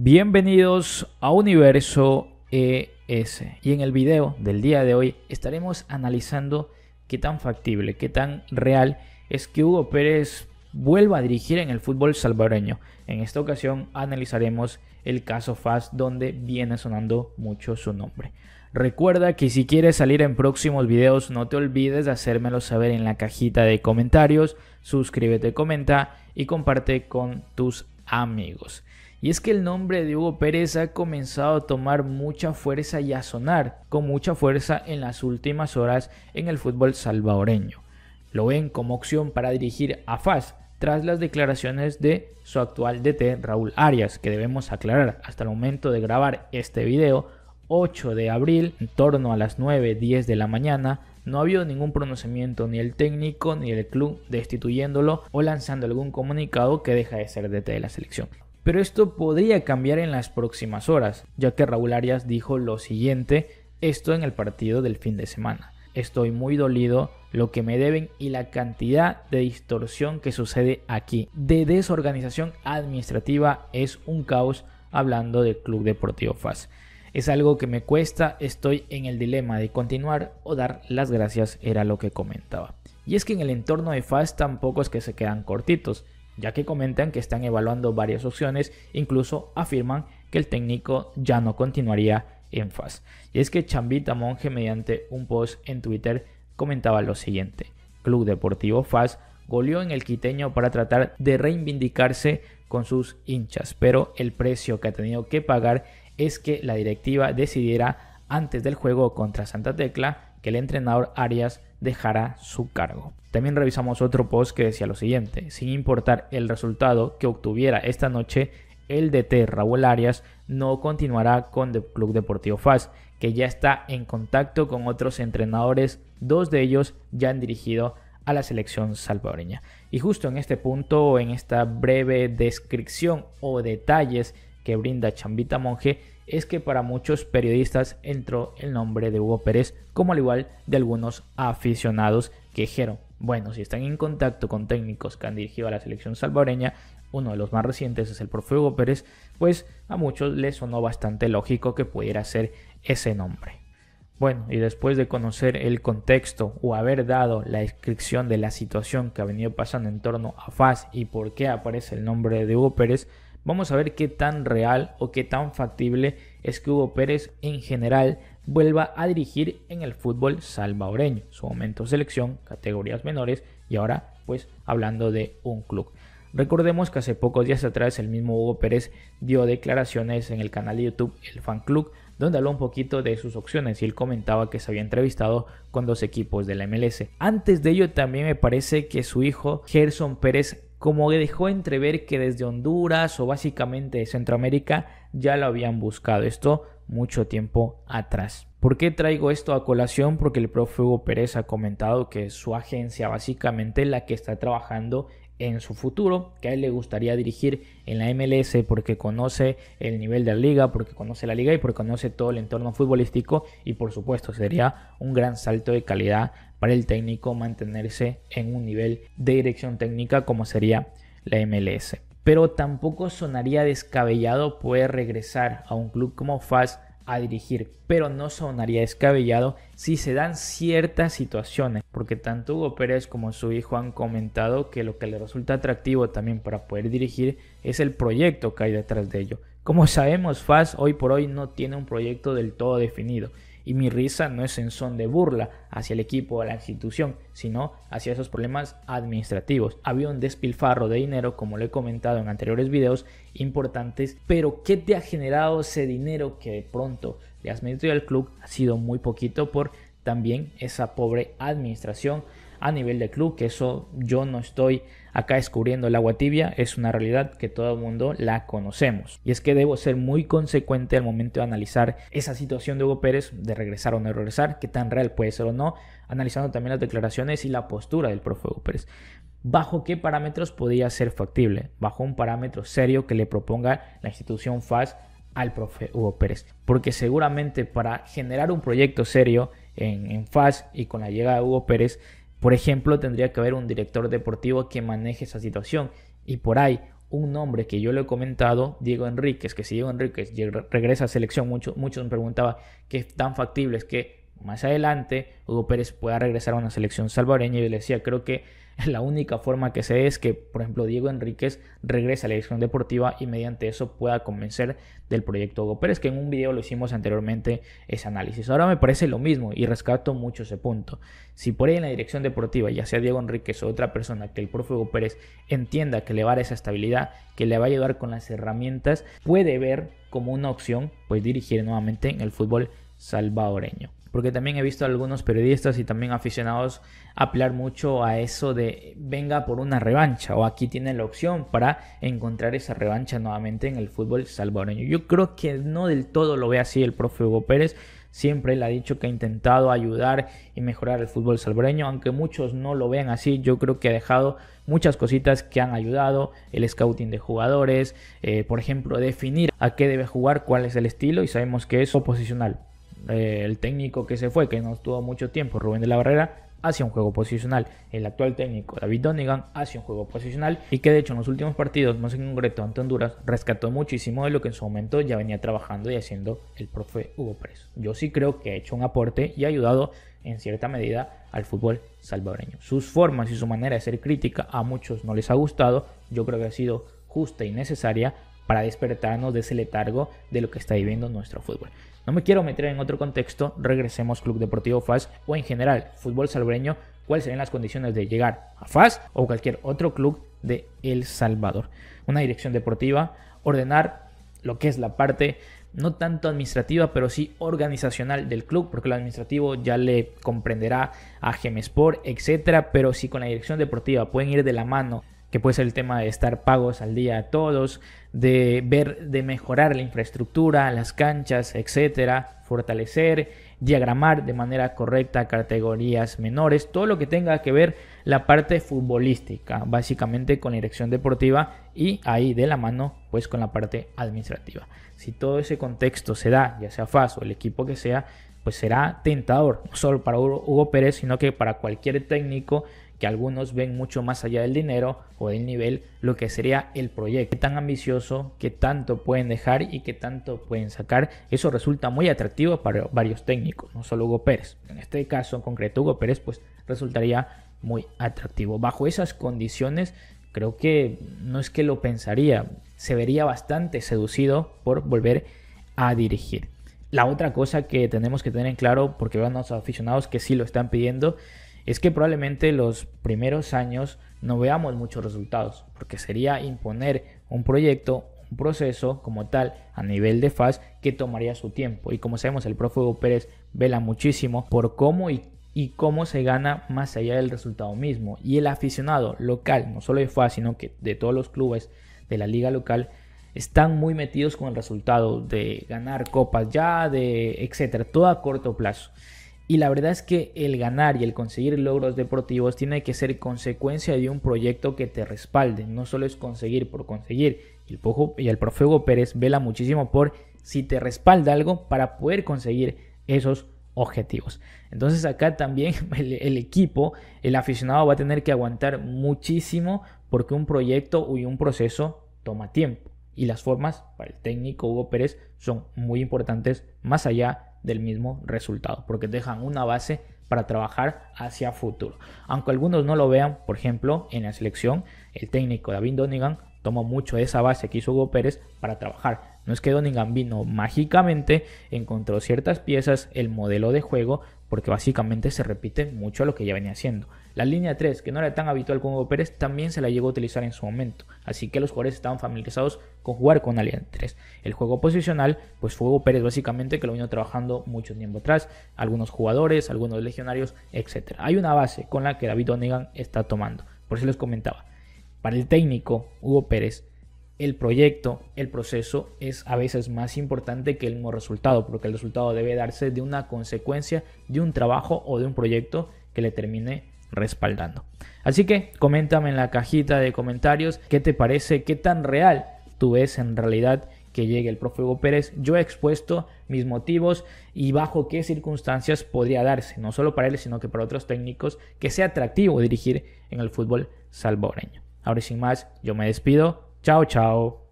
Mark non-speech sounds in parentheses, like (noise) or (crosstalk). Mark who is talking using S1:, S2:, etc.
S1: Bienvenidos a Universo ES. Y en el video del día de hoy estaremos analizando qué tan factible, qué tan real es que Hugo Pérez vuelva a dirigir en el fútbol salvadoreño. En esta ocasión analizaremos el caso FAS donde viene sonando mucho su nombre. Recuerda que si quieres salir en próximos videos no te olvides de hacérmelo saber en la cajita de comentarios, suscríbete, comenta y comparte con tus amigos. Y es que el nombre de Hugo Pérez ha comenzado a tomar mucha fuerza y a sonar con mucha fuerza en las últimas horas en el fútbol salvadoreño. Lo ven como opción para dirigir a FAS tras las declaraciones de su actual DT Raúl Arias, que debemos aclarar hasta el momento de grabar este video, 8 de abril, en torno a las 9-10 de la mañana, no había habido ningún pronunciamiento ni el técnico ni el club destituyéndolo o lanzando algún comunicado que deja de ser DT de la selección pero esto podría cambiar en las próximas horas, ya que Raúl Arias dijo lo siguiente, esto en el partido del fin de semana. Estoy muy dolido lo que me deben y la cantidad de distorsión que sucede aquí. De desorganización administrativa es un caos hablando del Club Deportivo FAS. Es algo que me cuesta, estoy en el dilema de continuar o dar las gracias, era lo que comentaba. Y es que en el entorno de FAS tampoco es que se quedan cortitos ya que comentan que están evaluando varias opciones, incluso afirman que el técnico ya no continuaría en FAS. Y es que Chambita Monge mediante un post en Twitter comentaba lo siguiente, Club Deportivo FAS goleó en el quiteño para tratar de reivindicarse con sus hinchas, pero el precio que ha tenido que pagar es que la directiva decidiera antes del juego contra Santa Tecla que el entrenador Arias dejará su cargo. También revisamos otro post que decía lo siguiente, sin importar el resultado que obtuviera esta noche, el DT Raúl Arias no continuará con el Club Deportivo FAS, que ya está en contacto con otros entrenadores, dos de ellos ya han dirigido a la selección salvadoreña. Y justo en este punto, en esta breve descripción o detalles que brinda Chambita Monje, es que para muchos periodistas entró el nombre de Hugo Pérez, como al igual de algunos aficionados que dijeron, bueno, si están en contacto con técnicos que han dirigido a la selección salvadoreña, uno de los más recientes es el profe Hugo Pérez, pues a muchos les sonó bastante lógico que pudiera ser ese nombre. Bueno, y después de conocer el contexto o haber dado la descripción de la situación que ha venido pasando en torno a FAS y por qué aparece el nombre de Hugo Pérez, Vamos a ver qué tan real o qué tan factible es que Hugo Pérez en general vuelva a dirigir en el fútbol salvadoreño. Su momento selección, categorías menores y ahora pues hablando de un club. Recordemos que hace pocos días atrás el mismo Hugo Pérez dio declaraciones en el canal de YouTube El Fan Club donde habló un poquito de sus opciones y él comentaba que se había entrevistado con dos equipos de la MLS. Antes de ello también me parece que su hijo Gerson Pérez como que dejó entrever que desde Honduras o básicamente Centroamérica ya lo habían buscado. Esto mucho tiempo atrás. ¿Por qué traigo esto a colación? Porque el profe Hugo Pérez ha comentado que su agencia básicamente la que está trabajando en su futuro, que a él le gustaría dirigir en la MLS porque conoce el nivel de la liga, porque conoce la liga y porque conoce todo el entorno futbolístico y por supuesto sería un gran salto de calidad para el técnico mantenerse en un nivel de dirección técnica como sería la MLS. Pero tampoco sonaría descabellado poder regresar a un club como FAS a dirigir, pero no sonaría descabellado si se dan ciertas situaciones, porque tanto Hugo Pérez como su hijo han comentado que lo que le resulta atractivo también para poder dirigir es el proyecto que hay detrás de ello. Como sabemos, Faz hoy por hoy no tiene un proyecto del todo definido, y mi risa no es en son de burla hacia el equipo o la institución, sino hacia esos problemas administrativos. Había un despilfarro de dinero, como lo he comentado en anteriores videos importantes, pero ¿qué te ha generado ese dinero que de pronto le has metido al club? Ha sido muy poquito por también esa pobre administración a nivel de club, que eso yo no estoy acá descubriendo el agua tibia, es una realidad que todo el mundo la conocemos. Y es que debo ser muy consecuente al momento de analizar esa situación de Hugo Pérez, de regresar o no regresar, qué tan real puede ser o no, analizando también las declaraciones y la postura del profe Hugo Pérez. ¿Bajo qué parámetros podría ser factible? Bajo un parámetro serio que le proponga la institución FAS al profe Hugo Pérez. Porque seguramente para generar un proyecto serio en, en FAS y con la llegada de Hugo Pérez por ejemplo, tendría que haber un director deportivo que maneje esa situación. Y por ahí, un nombre que yo le he comentado, Diego Enríquez, que si Diego Enríquez regresa a selección, muchos, muchos me preguntaban qué tan factible es que más adelante Hugo Pérez pueda regresar a una selección salvadoreña. Y yo le decía, creo que (laughs) La única forma que se es que, por ejemplo, Diego Enríquez regrese a la dirección deportiva y mediante eso pueda convencer del proyecto Hugo Pérez, que en un video lo hicimos anteriormente ese análisis. Ahora me parece lo mismo y rescato mucho ese punto. Si por ahí en la dirección deportiva, ya sea Diego Enríquez o otra persona, que el profe Hugo Pérez entienda que le va a dar esa estabilidad, que le va a ayudar con las herramientas, puede ver como una opción pues dirigir nuevamente en el fútbol salvadoreño porque también he visto a algunos periodistas y también aficionados apelar mucho a eso de venga por una revancha o aquí tiene la opción para encontrar esa revancha nuevamente en el fútbol salvadoreño. Yo creo que no del todo lo ve así el profe Hugo Pérez. Siempre le ha dicho que ha intentado ayudar y mejorar el fútbol salvadoreño, aunque muchos no lo vean así. Yo creo que ha dejado muchas cositas que han ayudado, el scouting de jugadores, eh, por ejemplo, definir a qué debe jugar, cuál es el estilo y sabemos que es oposicional eh, el técnico que se fue, que no estuvo mucho tiempo, Rubén de la Barrera, hacia un juego posicional. El actual técnico David Donegan hacia un juego posicional y que de hecho en los últimos partidos, más en concreto ante Honduras, rescató muchísimo de lo que en su momento ya venía trabajando y haciendo el profe Hugo Pérez. Yo sí creo que ha hecho un aporte y ha ayudado en cierta medida al fútbol salvadoreño. Sus formas y su manera de ser crítica a muchos no les ha gustado, yo creo que ha sido justa y necesaria para despertarnos de ese letargo de lo que está viviendo nuestro fútbol. No me quiero meter en otro contexto, regresemos Club Deportivo FAS o en general fútbol salvadoreño, cuáles serían las condiciones de llegar a FAS o cualquier otro club de El Salvador. Una dirección deportiva, ordenar lo que es la parte no tanto administrativa, pero sí organizacional del club, porque lo administrativo ya le comprenderá a Gemesport, etcétera, pero si con la dirección deportiva pueden ir de la mano que puede ser el tema de estar pagos al día a todos, de ver, de mejorar la infraestructura, las canchas, etcétera, fortalecer, diagramar de manera correcta categorías menores, todo lo que tenga que ver la parte futbolística, básicamente con dirección deportiva y ahí de la mano, pues con la parte administrativa. Si todo ese contexto se da, ya sea FAS o el equipo que sea, pues será tentador, no solo para Hugo Pérez, sino que para cualquier técnico que algunos ven mucho más allá del dinero o del nivel, lo que sería el proyecto. Qué tan ambicioso, qué tanto pueden dejar y qué tanto pueden sacar. Eso resulta muy atractivo para varios técnicos, no solo Hugo Pérez. En este caso en concreto, Hugo Pérez pues resultaría muy atractivo. Bajo esas condiciones, creo que no es que lo pensaría, se vería bastante seducido por volver a dirigir. La otra cosa que tenemos que tener en claro, porque van los aficionados que sí lo están pidiendo, es que probablemente los primeros años no veamos muchos resultados, porque sería imponer un proyecto, un proceso como tal a nivel de FAS que tomaría su tiempo. Y como sabemos, el profe Pérez vela muchísimo por cómo y, y cómo se gana más allá del resultado mismo. Y el aficionado local, no solo de FAS, sino que de todos los clubes de la liga local, están muy metidos con el resultado de ganar copas ya, de etcétera, todo a corto plazo. Y la verdad es que el ganar y el conseguir logros deportivos tiene que ser consecuencia de un proyecto que te respalde. No solo es conseguir por conseguir. El y el profe Hugo Pérez vela muchísimo por si te respalda algo para poder conseguir esos objetivos. Entonces acá también (laughs) el, equipo, el aficionado va a tener que aguantar muchísimo porque un proyecto y un proceso toma tiempo. Y las formas para el técnico Hugo Pérez son muy importantes más allá del mismo resultado, porque dejan una base para trabajar hacia futuro. Aunque algunos no lo vean, por ejemplo, en la selección, el técnico David Donigan tomó mucho de esa base que hizo Hugo Pérez para trabajar. No es que Donegan vino mágicamente encontró ciertas piezas, el modelo de juego, porque básicamente se repite mucho lo que ya venía haciendo. La línea 3, que no era tan habitual con Hugo Pérez, también se la llegó a utilizar en su momento, así que los jugadores estaban familiarizados con jugar con la línea 3. El juego posicional, pues fue Hugo Pérez básicamente que lo vino trabajando mucho tiempo atrás, algunos jugadores, algunos legionarios, etc. Hay una base con la que David Donegan está tomando, por si les comentaba. Para el técnico Hugo Pérez, el proyecto, el proceso es a veces más importante que el resultado, porque el resultado debe darse de una consecuencia de un trabajo o de un proyecto que le termine respaldando. Así que coméntame en la cajita de comentarios qué te parece, qué tan real tú ves en realidad que llegue el profe Hugo Pérez. Yo he expuesto mis motivos y bajo qué circunstancias podría darse, no solo para él, sino que para otros técnicos, que sea atractivo dirigir en el fútbol salvadoreño. Ahora sin más, yo me despido. Chao, chao.